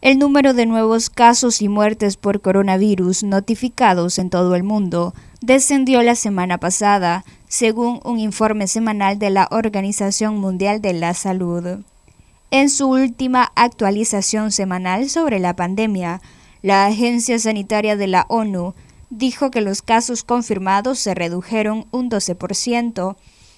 El número de nuevos casos y muertes por coronavirus notificados en todo el mundo descendió la semana pasada, según un informe semanal de la Organización Mundial de la Salud. En su última actualización semanal sobre la pandemia, la Agencia Sanitaria de la ONU dijo que los casos confirmados se redujeron un 12%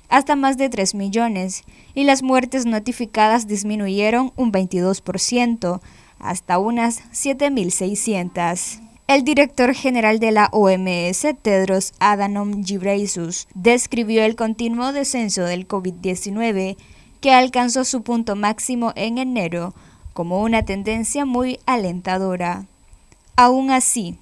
hasta más de 3 millones y las muertes notificadas disminuyeron un 22% hasta unas 7.600. El director general de la OMS, Tedros Adhanom Ghebreyesus, describió el continuo descenso del COVID-19 que alcanzó su punto máximo en enero como una tendencia muy alentadora. Aún así,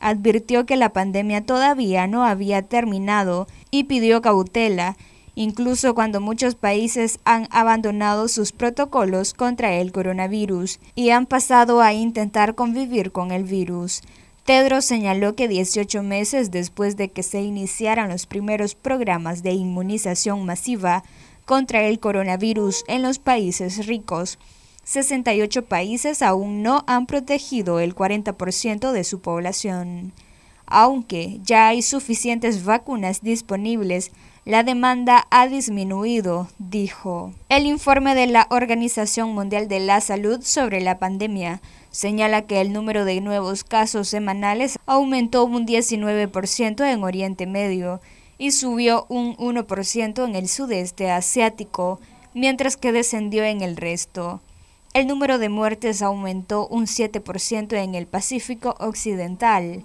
advirtió que la pandemia todavía no había terminado y pidió cautela incluso cuando muchos países han abandonado sus protocolos contra el coronavirus y han pasado a intentar convivir con el virus. Tedro señaló que 18 meses después de que se iniciaran los primeros programas de inmunización masiva contra el coronavirus en los países ricos, 68 países aún no han protegido el 40% de su población. Aunque ya hay suficientes vacunas disponibles, la demanda ha disminuido, dijo. El informe de la Organización Mundial de la Salud sobre la pandemia señala que el número de nuevos casos semanales aumentó un 19% en Oriente Medio y subió un 1% en el sudeste asiático, mientras que descendió en el resto. El número de muertes aumentó un 7% en el Pacífico Occidental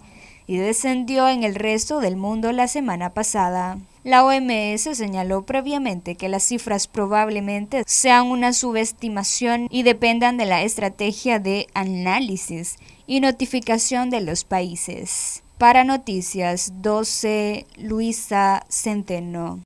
y descendió en el resto del mundo la semana pasada. La OMS señaló previamente que las cifras probablemente sean una subestimación y dependan de la estrategia de análisis y notificación de los países. Para Noticias 12, Luisa Centeno.